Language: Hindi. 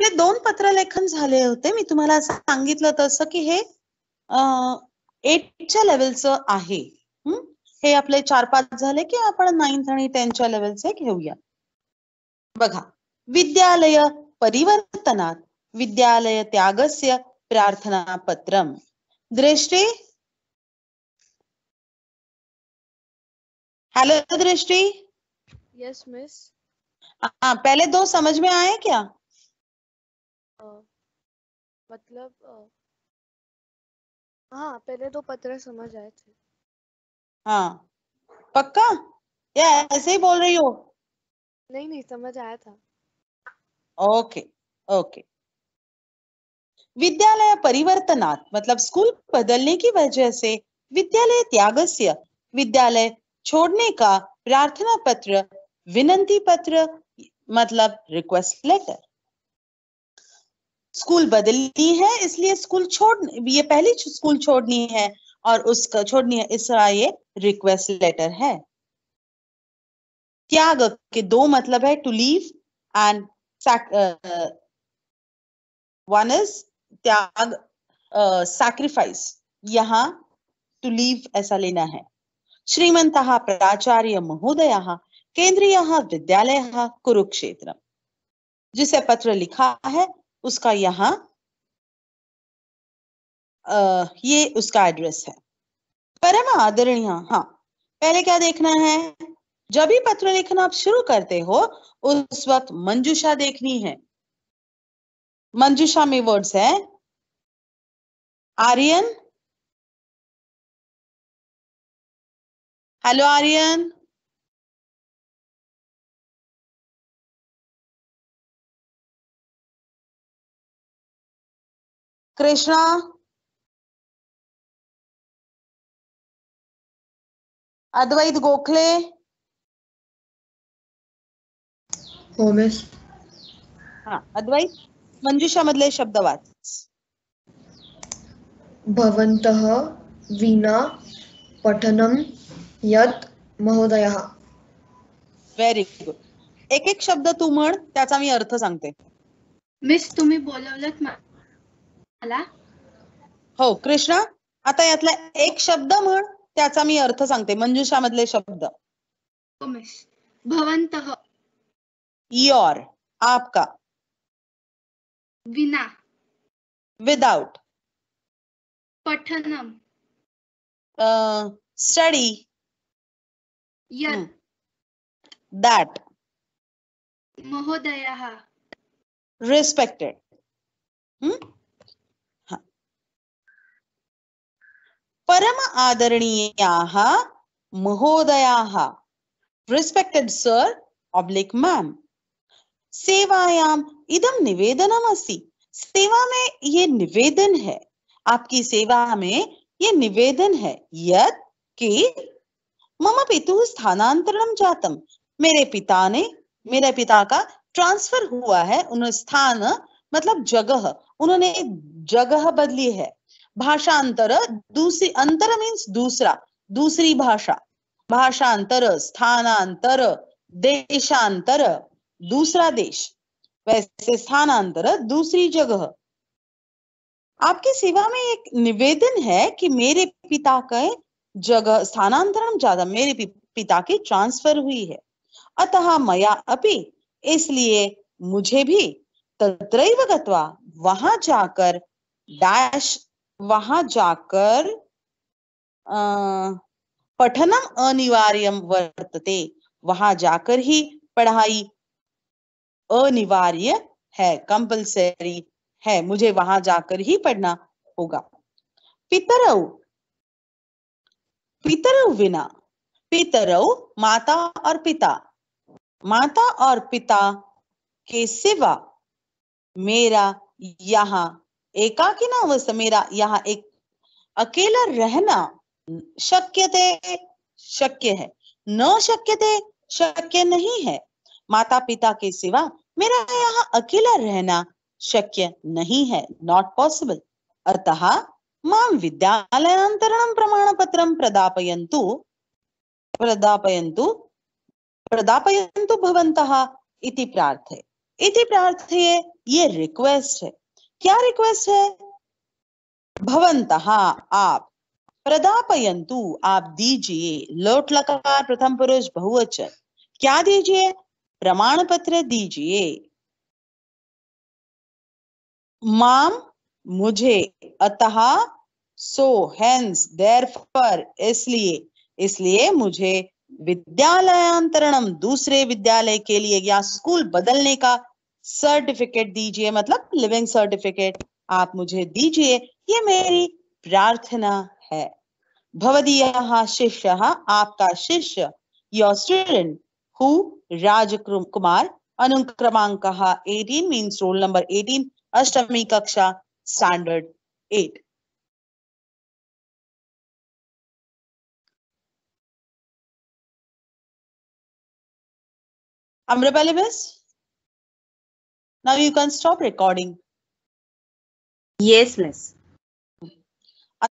हे दोन पत्रलेखन झाले होते मी तुम्हाला सांगितलं तसं की हे एटच्या लेवलचं आहे हे आपले चार पाच झाले की आपण नाईन्थ आणि टेनच्या लेवलचे घेऊया बघा विद्यालय परिवर्तनात विद्यालय त्यागस्य प्रार्थना पत्रम दृष्टी हेलो दृष्टि यस मिस हाँ पहले दो समझ में आए क्या अ, मतलब अ, हाँ, पहले तो पत्र समझ आए थे। हाँ पक्का या ऐसे ही बोल रही हो नहीं नहीं समझ आया था। ओके ओके विद्यालय परिवर्तनात् मतलब स्कूल बदलने की वजह से विद्यालय त्यागस्य विद्यालय छोड़ने का प्रार्थना पत्र विनंती पत्र मतलब रिक्वेस्ट लेटर स्कूल बदलनी है इसलिए स्कूल छोड़ ये पहली स्कूल छोड़नी है और उसका छोड़नी है इसका ये रिक्वेस्ट लेटर है त्याग के दो मतलब है to leave and one is त्याग सैक्रिफाइस यहाँ टू लीव ऐसा लेना है श्रीमंत प्राचार्य महोदय केंद्रीय विद्यालय कुरुक्षेत्र जिसे पत्र लिखा है उसका यहाँ ये उसका एड्रेस है परम आदरणीय हाँ पहले क्या देखना है जब भी पत्र लेखन आप शुरू करते हो उस वक्त मंजुषा देखनी है मंजुषा में वर्ड्स है आर्यन हेलो आर्यन कृष्णा अद्वैत गोखले हो मिस हा अद्वैत मंजुषा मधले शब्द वाच भवंत विना पठनम यत महोदय वेरी गुड एक एक शब्द तू म्हण त्याचा मी अर्थ सांगते मिस तुम्ही बोलवलं हो कृष्ण आता यातला एक शब्द म्हण त्याचा मी अर्थ सांगते मंजुषा मधले शब्द भवंत योर आपका विना विदाउट पठनम स्टडी दैट महोदय रिस्पेक्टेड परम आदरणीय महोदया रिस्पेक्टेड सर ऑब्लिक मैम सेवायाम इदम असी सेवा में ये निवेदन है आपकी सेवा में ये निवेदन है यत कि मम पितु स्थानांतरणम जातम मेरे पिता ने मेरे पिता का ट्रांसफर हुआ है उन्होंने स्थान मतलब जगह उन्होंने जगह बदली है भाषांतर दूसरी अंतर मीन्स दूसरा दूसरी भाषा भाषांतर स्थानांतर देशांतर दूसरा देश वैसे स्थानांतर दूसरी जगह आपकी सेवा में एक निवेदन है कि मेरे पिता के जगह स्थानांतरण ज्यादा मेरे पिता की ट्रांसफर हुई है अतः मया अपि इसलिए मुझे भी तत्र गत्वा वहां जाकर डैश वहां जाकर पठनम अनिवार्य वर्तते वहां जाकर ही पढ़ाई अनिवार्य है कंपलसरी है मुझे वहां जाकर ही पढ़ना होगा पितरव पितरव बिना पितरव माता और पिता माता और पिता के सिवा मेरा यहाँ एकाकिन अवस्था मेरा यहाँ एक अकेला रहना शक्य थे शक्य है न शक्य थे शक्य नहीं है माता पिता के सिवा मेरा यहाँ अकेला रहना शक्य नहीं है नॉट पॉसिबल अतः माम प्रमाण पत्र प्रदापयंतु प्रदापयंतु प्रदापयंतु भवंत इति प्रार्थे इति प्रार्थे ये रिक्वेस्ट है क्या रिक्वेस्ट है भवंत आप प्रदापयंतु आप दीजिए लोट लकार प्रथम पुरुष बहुवचन क्या दीजिए प्रमाण पत्र दीजिए माम मुझे अतः सो हेंस देर फॉर इसलिए इसलिए मुझे विद्यालयांतरणम दूसरे विद्यालय के लिए या स्कूल बदलने का सर्टिफिकेट दीजिए मतलब लिविंग सर्टिफिकेट आप मुझे दीजिए ये मेरी प्रार्थना है भवदीय शिष्य आपका शिष्य your student who Raj Kumar अनुक्रमांक 18 मीन्स रोल नंबर 18 अष्टमी कक्षा standard 8 Amrapali miss Now you can stop recording. Yes, miss.